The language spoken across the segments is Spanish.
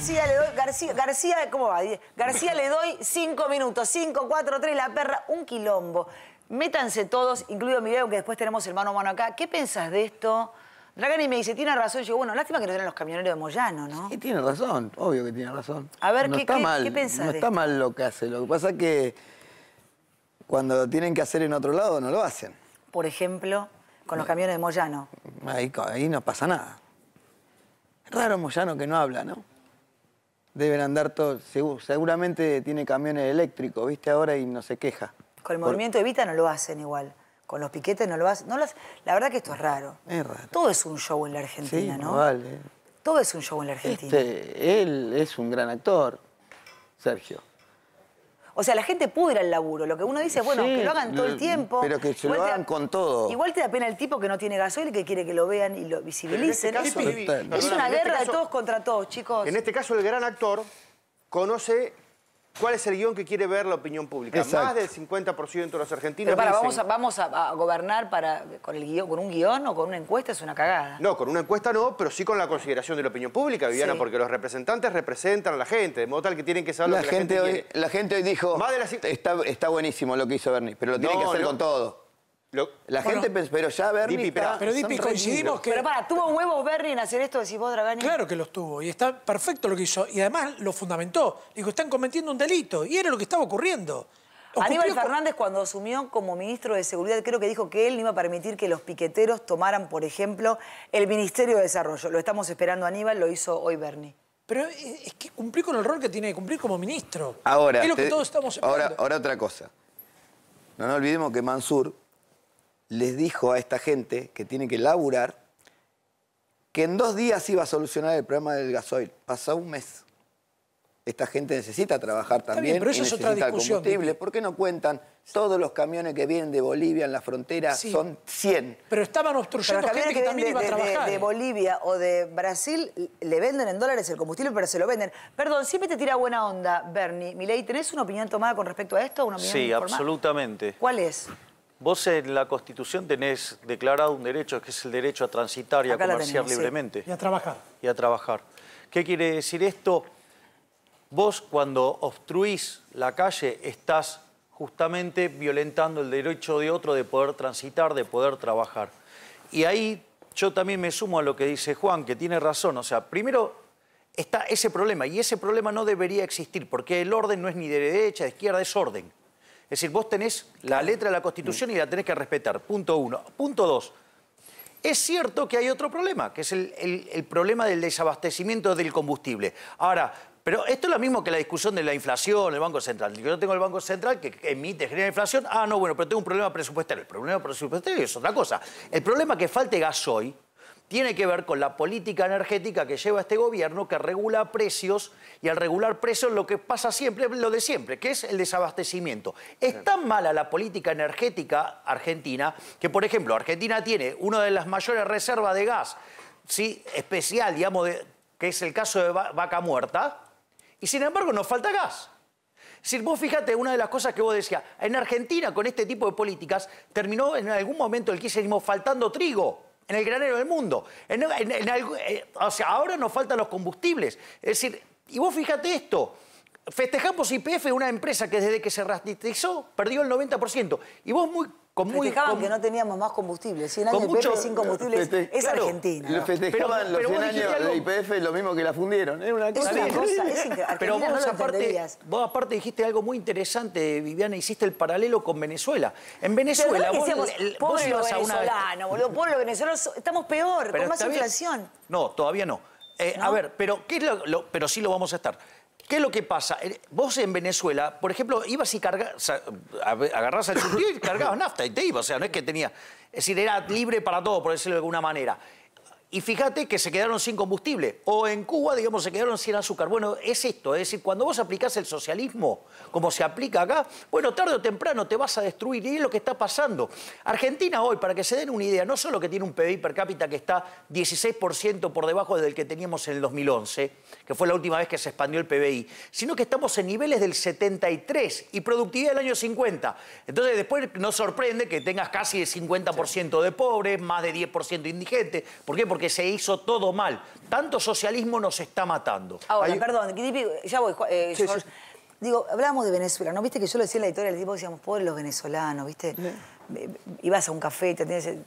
García le doy, García, ¿cómo García le doy cinco minutos, cinco, cuatro, tres, la perra, un quilombo. Métanse todos, incluido Miguel, que después tenemos el mano a mano acá. ¿Qué pensás de esto? Dragani me dice, tiene razón. Yo bueno, lástima que no eran los camioneros de Moyano, ¿no? Sí, tiene razón, obvio que tiene razón. A ver, ¿qué, está mal, pensás No está mal lo que hace, lo que pasa es que cuando lo tienen que hacer en otro lado no lo hacen. Por ejemplo, con los camiones de Moyano. Ahí, no pasa nada. Raro Moyano que no habla, ¿no? deben andar todos, seguramente tiene camiones eléctricos, ¿viste? Ahora y no se queja. Con el movimiento de Evita no lo hacen igual. Con los piquetes no lo hacen. No La verdad que esto es raro. Es raro. Todo es un show en la Argentina, ¿no? Vale. Todo es un show en la Argentina. Este, él es un gran actor, Sergio. O sea, la gente pudra el laburo. Lo que uno dice, es, bueno, que lo hagan todo el tiempo. Pero que lo hagan con todo. Igual te da pena el tipo que no tiene gasoil y que quiere que lo vean y lo visibilicen. Este es, una guerra este de todos contra todos, chicos. En este caso, el gran actor conoce ¿Cuál es el guión que quiere ver la opinión pública? Más del 50% de los argentinos. Pero para, vamos, a, vamos a, gobernar para, con, el con un guión o con una encuesta es una cagada. No, con una encuesta no, pero sí con la consideración de la opinión pública, Viviana, porque los representantes representan a la gente, de modo tal que tienen que saber lo que la gente hoy, La gente hoy dijo. está, buenísimo lo que hizo Bernie, pero lo tiene que hacer con todo la gente pensó, pero ya Bernie Pero, Dipi, coincidimos que... Pero para, ¿tuvo huevos Bernie en hacer esto, decís vos, Dragani? Claro que los tuvo, y está perfecto lo que hizo. Y además lo fundamentó. Dijo, están cometiendo un delito, y era lo que estaba ocurriendo. Aníbal Fernández, cuando asumió como ministro de Seguridad, creo que dijo que él no iba a permitir que los piqueteros tomaran, por ejemplo, el Ministerio de Desarrollo. Lo estamos esperando, Aníbal, lo hizo hoy Bernie. Pero es que cumplí con el rol que tiene que cumplir como ministro. Ahora, Ahora, ahora otra cosa. No nos olvidemos que Mansur les dijo a esta gente que tiene que laburar que en dos días iba a solucionar el problema del gasoil. Pasó un mes. Esta gente necesita trabajar también, pero eso es otra combustible. ¿Por qué no cuentan? Todos los camiones que vienen de Bolivia en la frontera son 100. Pero estaban obstruyendo pero gente que, también de, Bolivia o de Brasil le venden en dólares el combustible, pero se lo venden. Perdón, siempre te tira buena onda, Bernie. Milei, ¿tenés una opinión tomada con respecto a esto? Una sí, absolutamente. ¿Cuál es? Vos en la Constitución tenés declarado un derecho, que es el derecho a transitar y a comerciar libremente. Y a trabajar. Y a trabajar. ¿Qué quiere decir esto? Vos cuando obstruís la calle estás justamente violentando el derecho de otro de poder transitar, de poder trabajar. Y ahí yo también me sumo a lo que dice Juan, que tiene razón. O sea, primero está ese problema, y ese problema no debería existir, porque el orden no es ni de derecha, de izquierda, es orden. Es decir, vos tenés la letra de la Constitución y la tenés que respetar. Punto uno. Punto dos. Es cierto que hay otro problema, que es el, problema del desabastecimiento del combustible. Ahora, pero esto es lo mismo que la discusión de la inflación, el Banco Central. Yo tengo el Banco Central que emite, genera inflación. Ah, no, bueno, pero tengo un problema presupuestario. El problema presupuestario es otra cosa. El problema que falte hoy tiene que ver con la política energética que lleva este gobierno que regula precios y al regular precios lo que pasa siempre es lo de siempre, que es el desabastecimiento. Es tan mala la política energética argentina que, por ejemplo, Argentina tiene una de las mayores reservas de gas ¿sí? especial, digamos, que es el caso de Vaca Muerta, y sin embargo nos falta gas. Si vos fíjate, una de las cosas que vos decías, en Argentina con este tipo de políticas terminó en algún momento el kirchnerismo faltando trigo en el granero del mundo. Eh, ahora nos faltan los combustibles. Es decir, y vos fíjate esto, Festejamos IPF, una empresa que desde que se rastrizó perdió el 90%. Y vos muy con muy, que no teníamos más combustible. 100 años de sin combustible es Argentina. Lo Festejaban pero, los 100 años de IPF lo mismo que la fundieron. ¿eh? una es una cosa Pero vos, aparte, dijiste algo muy interesante, Viviana, hiciste el paralelo con Venezuela. En Venezuela vos, decíamos, venezolano, vos a pueblo venezolano, estamos peor, con más inflación. No, todavía no. Eh, a ver, pero, ¿qué es lo, pero sí lo vamos a estar. ¿Qué es lo que pasa? Eh, vos en Venezuela, por ejemplo, ibas y cargas, agarrabas al y cargabas nafta y te ibas. O sea, no es que tenía... Es decir, era libre para todo, por decirlo de alguna manera. Y fíjate que se quedaron sin combustible. O en Cuba, digamos, se quedaron sin azúcar. Bueno, es esto. Es decir, cuando vos aplicás el socialismo, como se aplica acá, bueno, tarde o temprano te vas a destruir. Y es lo que está pasando. Argentina hoy, para que se den una idea, no solo que tiene un PBI per cápita que está 16% por debajo del que teníamos en el 2011, que fue la última vez que se expandió el PBI, sino que estamos en niveles del 73 y productividad del año 50. Entonces, después nos sorprende que tengas casi el 50% de pobres, más de 10% indigente. ¿Por qué? Porque que se hizo todo mal. Tanto socialismo nos está matando. Ahora, perdón, ya voy, eh, Digo, hablábamos de Venezuela, ¿no? Viste que yo lo decía en la editorial, tipo decíamos, pobre los venezolanos, ¿viste? Ibas a un café, te eh,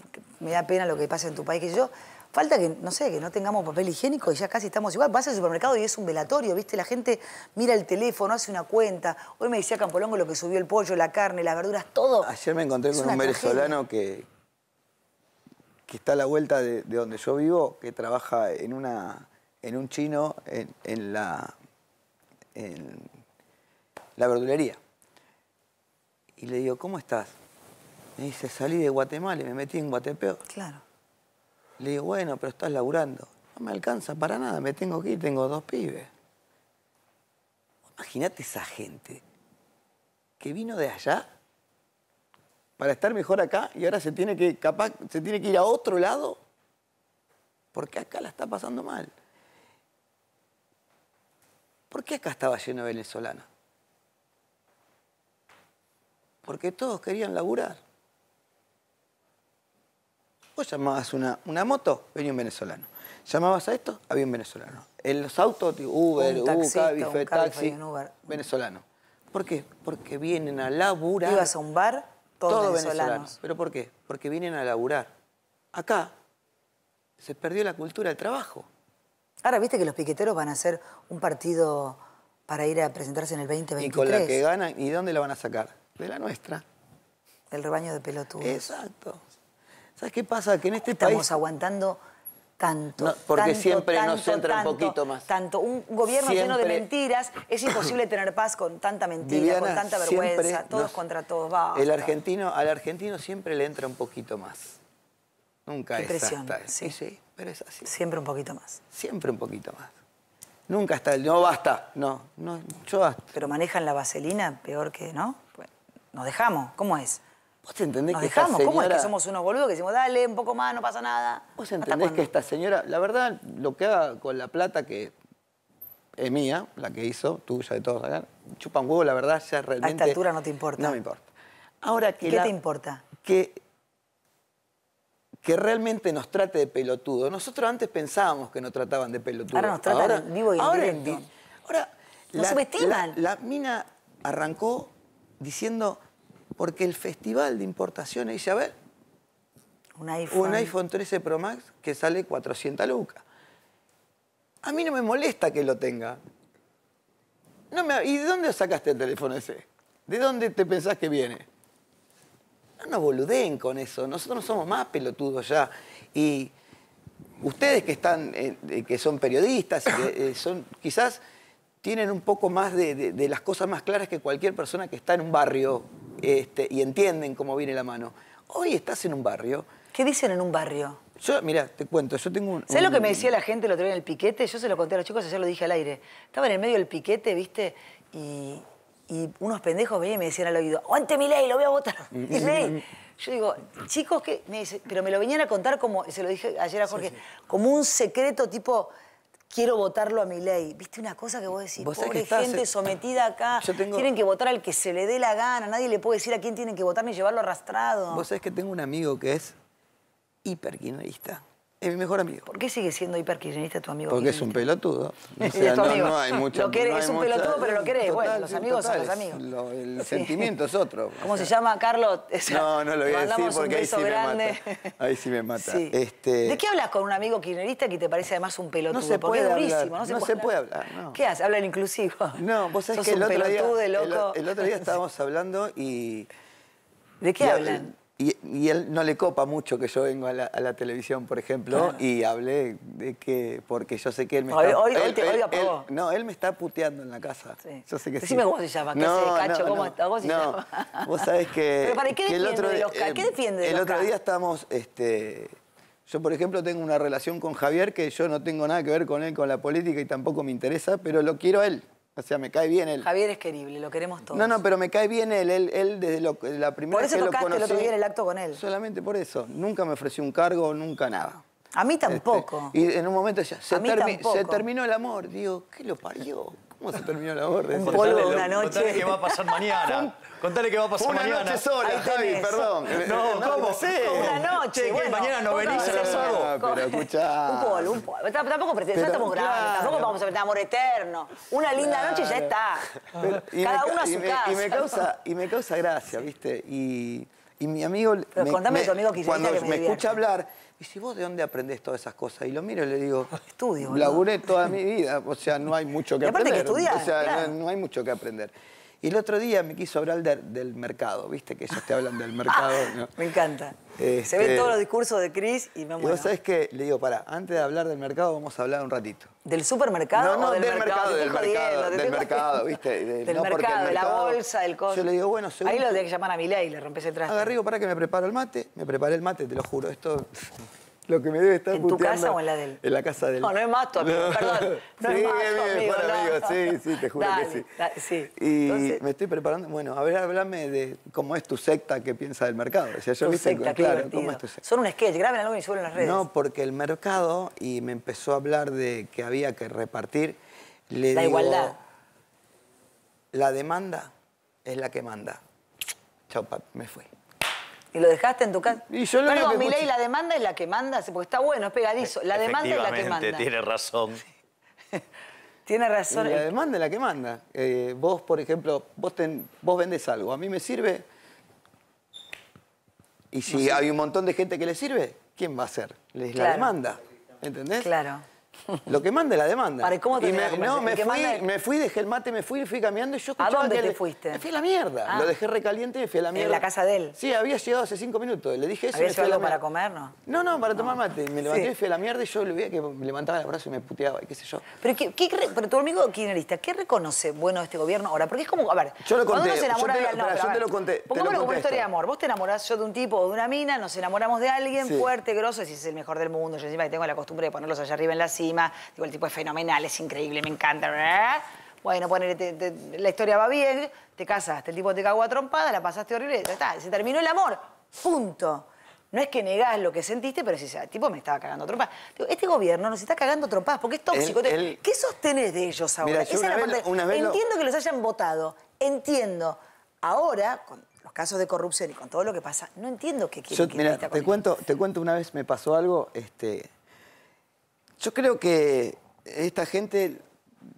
me da pena lo que pasa en tu país, que yo. Falta que, no sé, que no tengamos papel higiénico y ya casi estamos igual. Vas al supermercado y es un velatorio, ¿viste? La gente mira el teléfono, hace una cuenta. Hoy me decía Campolongo lo que subió el pollo, la carne, las verduras, todo. Ayer me encontré con un venezolano que, que está a la vuelta de, donde yo vivo, que trabaja en, una, en un chino en, la, en la verdulería. Y le digo, ¿cómo estás? Me dice, salí de Guatemala y me metí en Guatepeo. Claro. Le digo, bueno, pero estás laburando. No me alcanza para nada, me tengo que ir, tengo dos pibes. Imagínate esa gente que vino de allá para estar mejor acá y ahora se tiene que, capaz, se tiene que ir a otro lado porque acá la está pasando mal. ¿Por qué acá estaba lleno de venezolanos? Porque todos querían laburar. Vos llamabas una, una moto, venía un venezolano. Llamabas a esto, había un venezolano. En los autos, Uber, un Uber, taxi, venezolano. ¿Por qué? Porque vienen a laburar. Ibas a un bar todos, venezolanos. ¿Pero por qué? Porque vienen a laburar. Acá se perdió la cultura del trabajo. Ahora, viste que los piqueteros van a hacer un partido para ir a presentarse en el 2023. Y con la que ganan, ¿y dónde la van a sacar? De la nuestra. El rebaño de pelotudos. Exacto. ¿Sabes qué pasa? Que en este país... Estamos aguantando tanto. porque siempre nos entra un poquito más. Tanto. Un gobierno lleno de mentiras. Es imposible tener paz con tanta mentira, con tanta vergüenza. Todos contra todos. El argentino, al argentino siempre le entra un poquito más. Nunca es sí. sí, pero es así. Siempre un poquito más. Siempre un poquito más. Nunca está el no basta, no, no, yo basta. Pero manejan la vaselina peor que, ¿no? Pues, nos dejamos, ¿cómo es? ¿Vos entendés que dejamos? ¿Cómo es que somos unos boludos que decimos, dale, un poco más, no pasa nada? ¿Vos entendés que esta señora, la verdad, lo que haga con la plata que es mía, la que hizo, tuya, de todos acá, chupa un huevo, la verdad, ya realmente... A esta altura no te importa. No me importa. Ahora que ¿Qué te importa? Que que realmente nos trate de pelotudo. Nosotros antes pensábamos que nos trataban de pelotudo. Ahora nos tratan ahora, vivo y ahora, ahora, nos subestiman. la mina arrancó diciendo porque el festival de importaciones dice, a ver, un iPhone, 13 Pro Max que sale 400 lucas. A mí no me molesta que lo tenga. ¿Y de dónde sacaste el teléfono ese? ¿De dónde te pensás que viene? No nos boludeen con eso. Nosotros no somos más pelotudos ya. Y ustedes que, están, eh, que son periodistas, que, eh, son, quizás tienen un poco más de las cosas más claras que cualquier persona que está en un barrio este, y entienden cómo viene la mano. Hoy estás en un barrio. ¿Qué dicen en un barrio? Yo, mira, te cuento, yo tengo un... ¿Sabes lo que me decía la gente el otro día en el piquete? Yo se lo conté a los chicos, ayer lo dije al aire. Estaba en el medio del piquete, ¿viste? Y, unos pendejos venían y me decían al oído, ante mi ley, lo voy a votar! mi mm, mm, ley. Mm, yo digo, chicos, que pero me lo venían a contar como, se lo dije ayer a Jorge, como un secreto tipo, quiero votarlo a mi ley. ¿Viste una cosa que vos decís? pobre gente eh, sometida acá. Tienen que votar al que se le dé la gana. Nadie le puede decir a quién tienen que votar ni llevarlo arrastrado. Vos sabés que tengo un amigo que es hiperquinoísta. Es mi mejor amigo. ¿Por qué sigue siendo hiperquirinista tu amigo? Porque es un pelotudo. no, hay mucho es un pelotudo, pero lo querés. bueno, los amigos son los amigos. el sentimiento es otro. ¿Cómo se llama, Carlos? no, no lo voy a decir porque ahí sí grande. me mata. Ahí sí me mata. Este- ¿De qué hablas con un amigo kirchnerista que te parece además un pelotudo? No se puede porque hablar. Durísimo, no se, puede, hablar. ¿Qué haces? Habla inclusivo. No, vos sabés que el otro, día, el otro día estábamos hablando y... ¿De qué hablan? Y, él no le copa mucho que yo vengo a la, televisión, por ejemplo, y hablé de que, porque yo sé que él me está... no, él me está puteando en la casa. Yo sé que Decime cómo se llama, no, Cacho? ¿Cómo está? Vos sabés que... para qué defiende el otro, ¿Qué defiende El otro día estamos Este, yo, por ejemplo, tengo una relación con Javier que yo no tengo nada que ver con él, con la política y tampoco me interesa, pero lo quiero a él. O sea, me cae bien él. Javier es querible, lo queremos todos. No, no, pero me cae bien él. Él, desde la primera vez que lo conocí... Por eso tocaste el otro día el acto con él. Solamente por eso. Nunca me ofreció un cargo, nunca nada. A mí este, tampoco. y en un momento decía, se, se terminó el amor. Digo, ¿qué lo parió? ¿Cómo se terminó la borra? Un polvo una noche. Contale qué va a pasar mañana. Contale qué va a pasar mañana. Una noche sola, perdón. No, ¿cómo? Sí. Una noche. Bueno, mañana no venís a la pero escuchá. Un polvo, un polvo. Tampoco ya estamos grandes, tampoco vamos a meter amor eterno. Una linda noche y ya está. Cada uno a su casa. Y me causa y me causa gracia, ¿viste? Y mi amigo... Pero contame tu amigo que me escucha hablar y si vos de dónde aprendés todas esas cosas, y lo miro y le digo, estudio. Laburé toda mi vida, o sea, no hay mucho que aprender. o sea, no hay mucho que aprender. Y el otro día me quiso hablar del mercado, viste que ellos te hablan del mercado. Ah, me encanta. Se ven este, todos los discursos de Cris y me muero. Y vos sabés que, le digo, para, antes de hablar del mercado vamos a hablar un ratito. ¿Del supermercado? No, del, mercado, del mercado, del mercado, ¿viste? del mercado, de la bolsa, del coche. Yo le digo, bueno, seguro... Ahí lo tenés que llamar a Milei y le rompes el traste. Agarrigo para que me preparo el mate, me preparé el mate, te lo juro, esto... Lo que me debe estar ¿En tu casa o en la de él? En la casa de él. No, no es más perdón. No sí, es más amigo, sí, sí, te juro que sí. sí. Y me estoy preparando, bueno, a ver, háblame de cómo es tu secta, que piensa del mercado. O sea, yo viste, secta, claro, cómo es tu secta. Son un sketch, graben algo y suben en las redes. No, porque el mercado, y me empezó a hablar de que había que repartir, le La igualdad. La demanda es la que manda. Chao, papi, me fui. ¿Y lo dejaste en tu casa? Y yo lo la demanda es la que manda, porque está bueno, es pegadizo. La demanda es la que manda. tiene razón. tiene razón. la demanda es la que manda. Eh, vos, por ejemplo, vos, ten, vos vendés algo, a mí me sirve. Y si hay un montón de gente que le sirve, ¿quién va a ser? La demanda. ¿Entendés? Claro. Lo que manda es la demanda. ¿cómo te y me, no, me fui, me fui, dejé el mate, me fui, fui caminando y yo escuchaba ¿A dónde te le... fuiste? Me fui a la mierda. Ah. Lo dejé recaliente y me fui a la mierda. ¿En la casa de él? Sí, había llegado hace cinco minutos. Le dije eso. estaba para comer, no? No, no, para tomar mate. Me levanté y fui a la mierda y yo le veía que me levantaba el brazo y me puteaba y qué sé yo. Pero, ¿qué, pero tu amigo kirchnerista, ¿qué reconoce bueno este gobierno ahora? Porque es como, a ver, yo lo conté, se enamora yo te, de te lo conté. Pongámoslo como una historia de amor. Vos te enamorás yo de un tipo o de una mina, nos enamoramos de alguien fuerte, grosso, si es el mejor del mundo. Yo encima que tengo la costumbre de ponerlos allá arriba en la cima Digo, el tipo es fenomenal, es increíble, me encanta. ¿eh? Bueno, poner la historia va bien, te casaste, el tipo te cagó a trompada, la pasaste horrible, se terminó el amor, punto. No es que negás lo que sentiste, pero si el tipo me estaba cagando trompadas. este gobierno nos está cagando trompadas porque es tóxico. ¿Qué sostenés de ellos ahora? entiendo que los hayan votado, entiendo. Ahora, con los casos de corrupción y con todo lo que pasa, no entiendo qué quieren. que te, cuento, te cuento una vez me pasó algo, este, yo creo que esta gente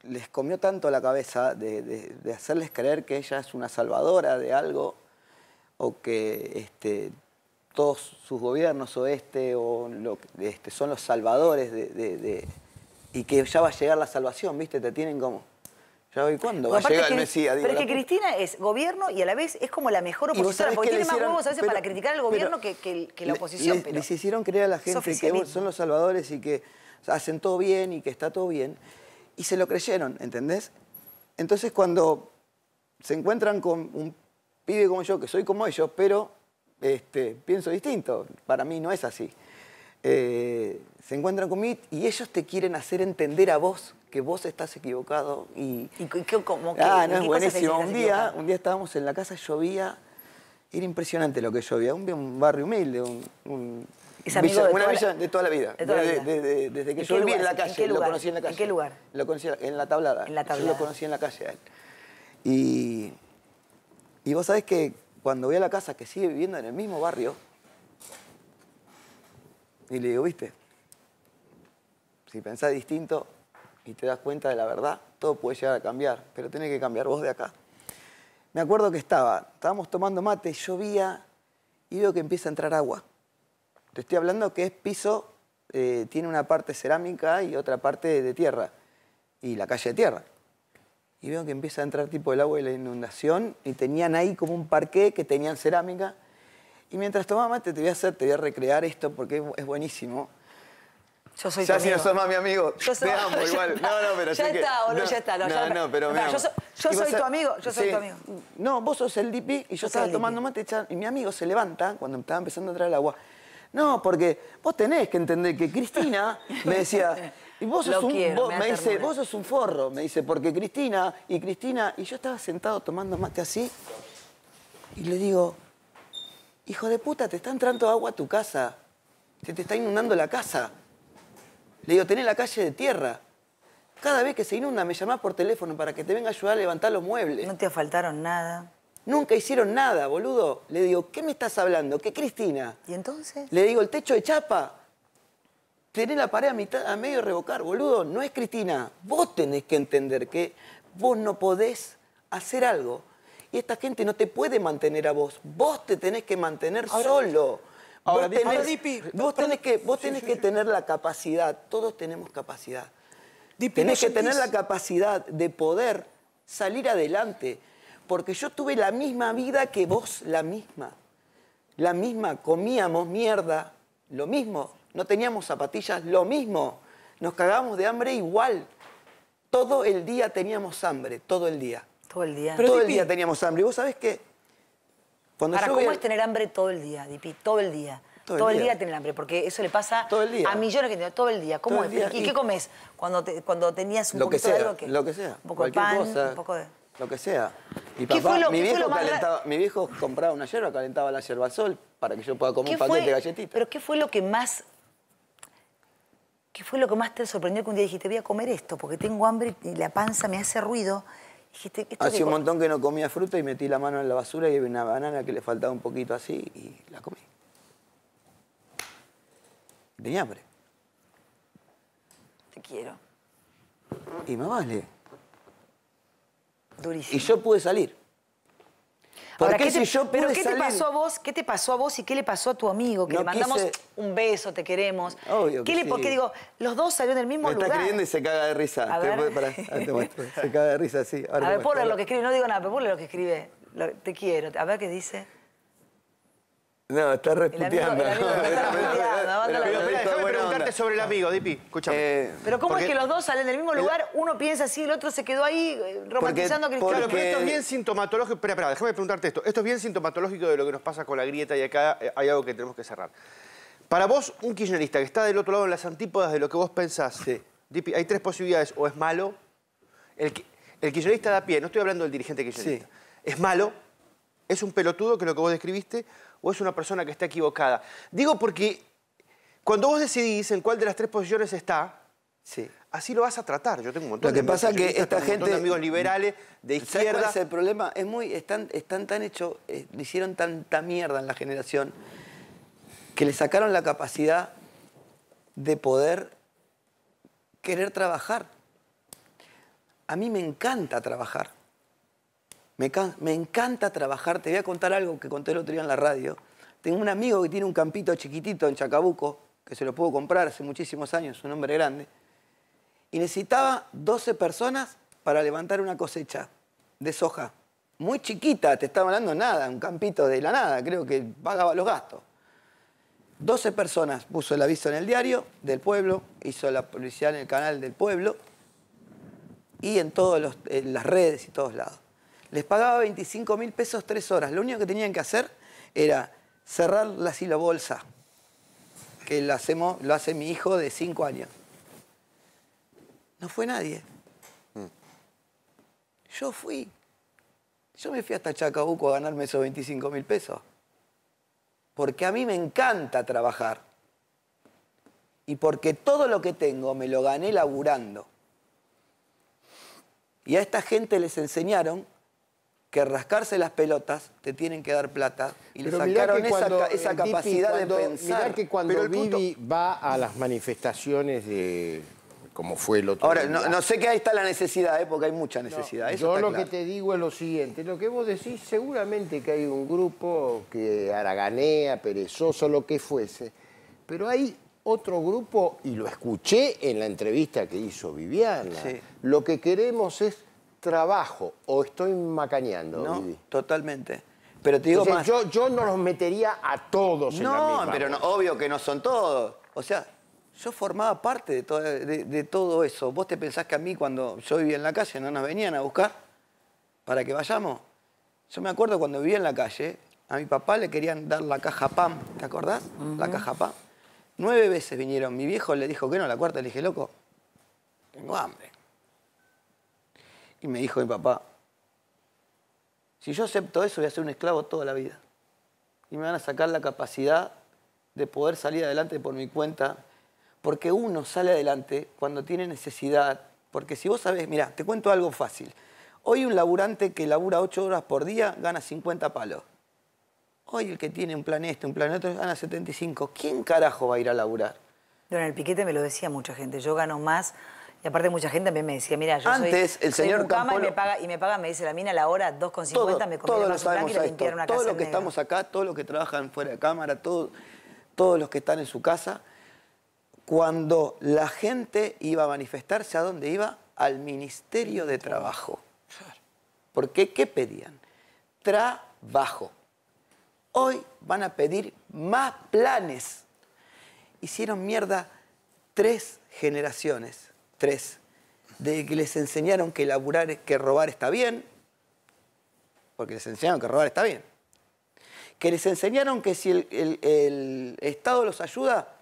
les comió tanto la cabeza de, hacerles creer que ella es una salvadora de algo o que este, todos sus gobiernos o este, o lo, este son los salvadores de, y que ya va a llegar la salvación, ¿viste? Te tienen como... ¿Ya hoy cuándo va a llegar el Mesías? pero es que Cristina es gobierno y a la vez es como la mejor oposición, porque tiene más huevos a veces para criticar al gobierno que, la oposición. les hicieron creer a la gente que son los salvadores y que hacen todo bien y que está todo bien. Y se lo creyeron, ¿entendés? Entonces cuando se encuentran con un pibe como yo, que soy como ellos, pero este, pienso distinto, para mí no es así. Eh, se encuentran con mí y ellos te quieren hacer entender a vos que vos estás equivocado y... ¿Y qué, cómo, ah, no, Un día, un día estábamos en la casa, llovía, era impresionante lo que llovía, un, barrio humilde, un, una toda de toda la vida. desde, que yo en la calle, lo conocí en la calle. ¿En qué lugar? en la tablada. lo conocí en la calle Y, vos sabés que cuando voy a la casa, que sigue viviendo en el mismo barrio, y le digo, viste, si pensás distinto y te das cuenta de la verdad, todo puede llegar a cambiar, pero tiene que cambiar vos de acá. Me acuerdo que estaba, estábamos tomando mate, llovía y veo que empieza a entrar agua. Te estoy hablando que es piso, eh, tiene una parte cerámica y otra parte de tierra, y la calle de tierra. Y veo que empieza a entrar tipo el agua y la inundación, y tenían ahí como un parqué que tenían cerámica. Y mientras tomaba mate, te voy a hacer, te voy a recrear esto porque es buenísimo. Yo soy ya si no sos más mi amigo, amo igual. No, no, pero ya está, no, ya está. No, no, pero Yo, soy tu amigo, yo soy tu amigo. No, vos sos el DP y yo estaba tomando mate y mi amigo se levanta cuando estaba empezando a entrar el agua no, porque vos tenés que entender que Cristina me decía, y vos sos un, me, dice, vos sos un forro, me dice, porque Cristina y Cristina, y yo estaba sentado tomando mate así, y le digo, hijo de puta, te está entrando agua a tu casa, se te está inundando la casa. Le digo, tenés la calle de tierra. Cada vez que se inunda me llamás por teléfono para que te venga a ayudar a levantar los muebles. No te faltaron nada. Nunca hicieron nada, boludo. Le digo, ¿qué me estás hablando? ¿Qué Cristina? ¿Y entonces? Le digo, el techo de chapa. tiene la pared a, mitad, a medio revocar, boludo. No es Cristina. Vos tenés que entender que vos no podés hacer algo. Y esta gente no te puede mantener a vos. Vos te tenés que mantener solo. Ahora, vos tenés, vos tenés que, vos tenés que tener la capacidad. Todos tenemos capacidad. Dipi, tenés que tener la capacidad de poder salir adelante porque yo tuve la misma vida que vos, la misma. La misma, comíamos mierda, lo mismo. No teníamos zapatillas, lo mismo. Nos cagábamos de hambre igual. Todo el día teníamos hambre, todo el día. Todo el día. todo el día teníamos hambre. ¿Y vos sabés qué? ¿Para ¿cómo es tener hambre todo el día, Dipi? Todo el día. Todo, el, día. tener hambre, porque eso le pasa todo el día. a millones que tienen todo el día. ¿Y, qué comes cuando, cuando tenías un poquito de algo Lo que sea. Un poco de pan, un poco de... Lo que sea. Mi mi, viejo compraba una yerba, calentaba la yerba sol para que yo pueda comer un paquete de galletitas. Pero ¿qué fue lo que más... ¿Qué fue lo que más te sorprendió que un día dijiste, voy a comer esto porque tengo hambre y la panza me hace ruido? Hacía hace un montón que no comía fruta y metí la mano en la basura y vi una banana que le faltaba un poquito así y la comí. Tenía hambre. Te quiero. Y más vale. Durísimo. Y yo pude salir. ¿Por qué, si yo pude ¿pero qué te pasó a vos? ¿Qué te pasó a vos y qué le pasó a tu amigo? Que le mandamos un beso, te queremos. ¿Por ¿Qué Porque digo, los dos salieron del mismo Me lugar. está escribiendo y se caga de risa. A ver. se caga de risa, sí. a ver, ponle lo que escribe. No digo nada, pero ponle lo que escribe. te quiero. A ver qué dice. No, está resputeando. sobre el ah. amigo, Dipi, escúchame. Eh, pero ¿cómo es que los dos salen del mismo lugar? Uno piensa así, el otro se quedó ahí eh, romantizando que a pero esto es bien sintomatológico. Espera, espera, déjame preguntarte esto. Esto es bien sintomatológico de lo que nos pasa con la grieta y acá eh, hay algo que tenemos que cerrar. Para vos, un kirchnerista que está del otro lado en las antípodas de lo que vos pensás, Dipi, hay tres posibilidades. O es malo, el, el kirchnerista da pie, no estoy hablando del dirigente kirchnerista. Es malo, es un pelotudo, que es lo que vos describiste, o es una persona que está equivocada. Digo porque cuando vos decidís en cuál de las tres posiciones está, sí. así lo vas a tratar. Yo tengo un montón lo que de pasa que esta gente, de amigos liberales de izquierda. el problema? Es muy, están, están tan hecho, eh, Le hicieron tanta mierda en la generación que le sacaron la capacidad de poder querer trabajar. A mí me encanta trabajar. Me, me, encanta trabajar. Te voy a contar algo que conté el otro día en la radio. Tengo un amigo que tiene un campito chiquitito en Chacabuco que se lo pudo comprar hace muchísimos años, un hombre grande, y necesitaba 12 personas para levantar una cosecha de soja. Muy chiquita, te estaba hablando nada, un campito de la nada, creo que pagaba los gastos. 12 personas puso el aviso en el diario del pueblo, hizo la publicidad en el canal del pueblo y en todas las redes y todos lados. Les pagaba 25 mil pesos tres horas. Lo único que tenían que hacer era cerrar la bolsa que lo, hacemos, lo hace mi hijo de cinco años. No fue nadie. Mm. Yo fui. Yo me fui hasta Chacabuco a ganarme esos 25 mil pesos. Porque a mí me encanta trabajar. Y porque todo lo que tengo me lo gané laburando. Y a esta gente les enseñaron que rascarse las pelotas te tienen que dar plata y le sacaron esa, capacidad de pensar. Mirá que cuando Vivi va a las manifestaciones de como fue el otro Ahora, día. No, no, sé qué ahí está la necesidad, eh, porque hay mucha necesidad. Eso yo lo que te digo es lo siguiente, lo que vos decís, seguramente que hay un grupo que araganea, perezoso, lo que fuese, pero hay otro grupo, y lo escuché en la entrevista que hizo Viviana, lo que queremos es trabajo o estoy macaneando No, totalmente. Pero te digo Yo, yo no los metería a todos no, en la Pero no, obvio que no son todos. O sea, yo formaba parte de, de, todo eso. ¿Vos te pensás que a mí cuando yo vivía en la calle no nos venían a buscar para que vayamos? Yo me acuerdo cuando vivía en la calle, a mi papá le querían dar la caja PAM, ¿te acordás? La caja PAM. Nueve veces vinieron. Mi viejo le dijo que no, la cuarta le dije, loco, tengo hambre. Y me dijo mi papá, si yo acepto eso voy a ser un esclavo toda la vida. Y me van a sacar la capacidad de poder salir adelante por mi cuenta, porque uno sale adelante cuando tiene necesidad. Porque si vos sabés, mira, te cuento algo fácil. Hoy un laburante que labura 8 horas por día gana 50 palos. Hoy el que tiene un plan este, un plan otro, gana 75. ¿Quién carajo va a ir a laburar? Don el piquete me lo decía mucha gente. Yo gano más y aparte mucha gente también me decía, mira, yo Antes, el señor y me paga y me paga, me dice la mina a la hora 2.50 me compré y una Todos los que estamos acá, todos los que trabajan fuera de cámara, todos, todos los que están en su casa, cuando la gente iba a manifestarse, ¿a dónde iba? Al Ministerio de Trabajo. Porque ¿qué pedían? Trabajo. Hoy van a pedir más planes. Hicieron mierda tres generaciones Tres, de que les enseñaron que laburar, que robar está bien, porque les enseñaron que robar está bien. Que les enseñaron que si el, Estado los ayuda,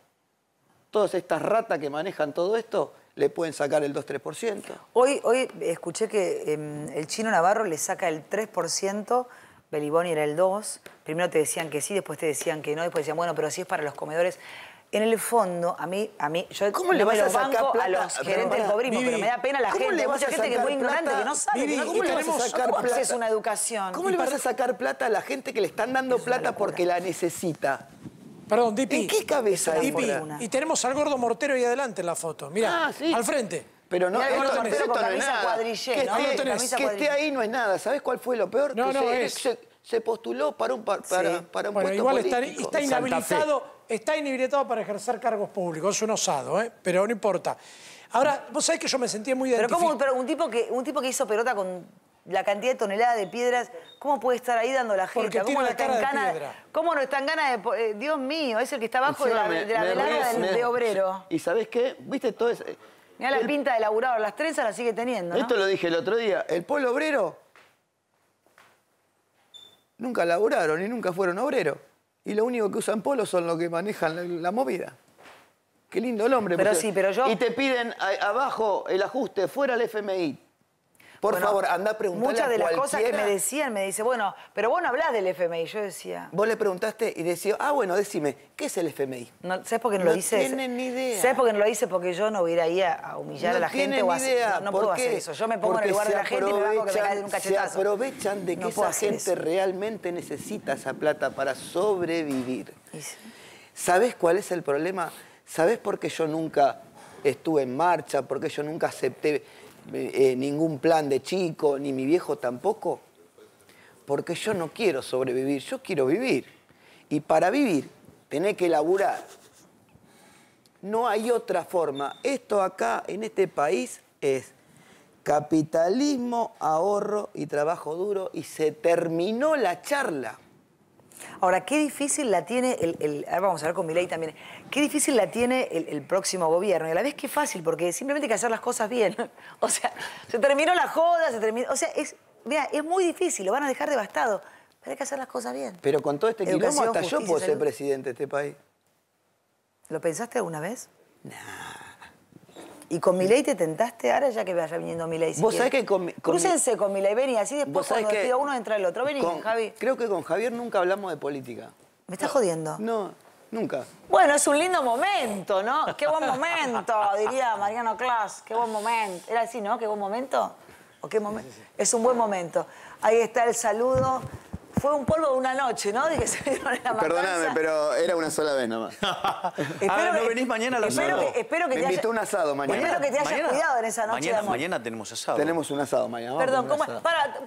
todas estas ratas que manejan todo esto le pueden sacar el 2-3%. Hoy, hoy escuché que em, el chino Navarro le saca el 3%. Beliboni era el 2, primero te decían que sí, después te decían que no, después decían, bueno, pero si es para los comedores, en el fondo, a mí, a mí yo ¿Cómo le vas a sacar plata? a los gerentes del Cobrismo, pero me da pena la gente, mucha gente que es muy ignorante, que no sabe, ¿cómo le vas a sacar plata? Es una educación. ¿Cómo le vas a sacar plata a la gente que le están dando plata porque la necesita? Perdón, Dipi. ¿En qué cabeza? Dipi, y tenemos al gordo mortero ahí adelante en la foto. Mira, ah, al frente. Pero no, Mirá, esto, no esto no es nada. Que esté, que esté ahí no es nada. ¿Sabés cuál fue lo peor? No, que no, se, se, postuló para un, para, para un puesto igual está inhabilitado está inhabilitado para ejercer cargos públicos. Es un osado, ¿eh? pero no importa. Ahora, vos sabés que yo me sentía muy identificado. Pero, ¿cómo, un, tipo que, un tipo que hizo pelota con la cantidad de toneladas de piedras, ¿cómo puede estar ahí dando la gente? ¿Cómo, no está en ganas ¿Cómo no están ganas de.? Eh, Dios mío, es el que está abajo de la, de, velada de, obrero. ¿Y sabés qué? ¿Viste todo eso? Eh, Mirá la pinta de laburador, las trenzas las sigue teniendo. Esto lo dije el otro día. El pueblo obrero nunca laburaron y nunca fueron obreros y lo único que usan polo son los que manejan la, movida. Qué lindo el hombre. Pero sí, pero yo... Y te piden abajo el ajuste, fuera del FMI, por favor, anda a preguntarle Muchas de las cosas que me decían, me dice, bueno, pero vos no hablás del FMI. Yo decía... Vos le preguntaste y decías, ah, bueno, decime, ¿qué es el FMI? No, ¿Sabes por qué no, lo hice? No tienen ni idea. ¿Sabes por qué no lo hice? Porque yo no hubiera ido a, humillar a la gente o a idea. No, puedo hacer eso. Yo me pongo Porque en el lugar de la gente y me hago que me caiga un cachetazo. Se aprovechan de que esa gente realmente necesita esa plata para sobrevivir. ¿Sabés ¿Sabes cuál es el problema? ¿Sabes por qué yo nunca estuve en marcha? ¿Por qué yo nunca acepté? Eh, ningún plan de chico, ni mi viejo tampoco, porque yo no quiero sobrevivir, yo quiero vivir. Y para vivir, tenés que laburar. No hay otra forma. Esto acá, en este país, es capitalismo, ahorro y trabajo duro y se terminó la charla. Ahora, qué difícil la tiene el, ah, vamos a hablar con también, qué difícil la tiene el, próximo gobierno. Y a la vez qué fácil, porque simplemente hay que hacer las cosas bien. o sea, se terminó la joda, se terminó. O sea, es, es muy difícil, lo van a dejar devastado. Pero hay que hacer las cosas bien. Pero con todo este quilombo hasta yo puedo ser presidente de este país. ¿Lo pensaste alguna vez? No. Y con Milei te tentaste ahora ya que vaya viniendo Milei. Si vos sabés que con, con con Milei, vení, así después cuando que uno entra el otro. Vení, con, Javi. Creo que con Javier nunca hablamos de política. ¿Me estás jodiendo? No, nunca. Bueno, es un lindo momento, ¿no? Qué buen momento, diría Mariano Clas. Qué buen momento. ¿Era así, no? ¿Qué buen momento? ¿O qué momento? Es un buen momento. Ahí está el saludo fue un polvo de una noche, ¿no? que se la Perdóname, pero era una sola vez nomás. más. espero ¿no venís mañana a los. que, espero que te un asado mañana. Espero que te hayas cuidado en esa noche mañana, Mañana tenemos asado. Tenemos un asado mañana. Perdón, ¿cómo? es?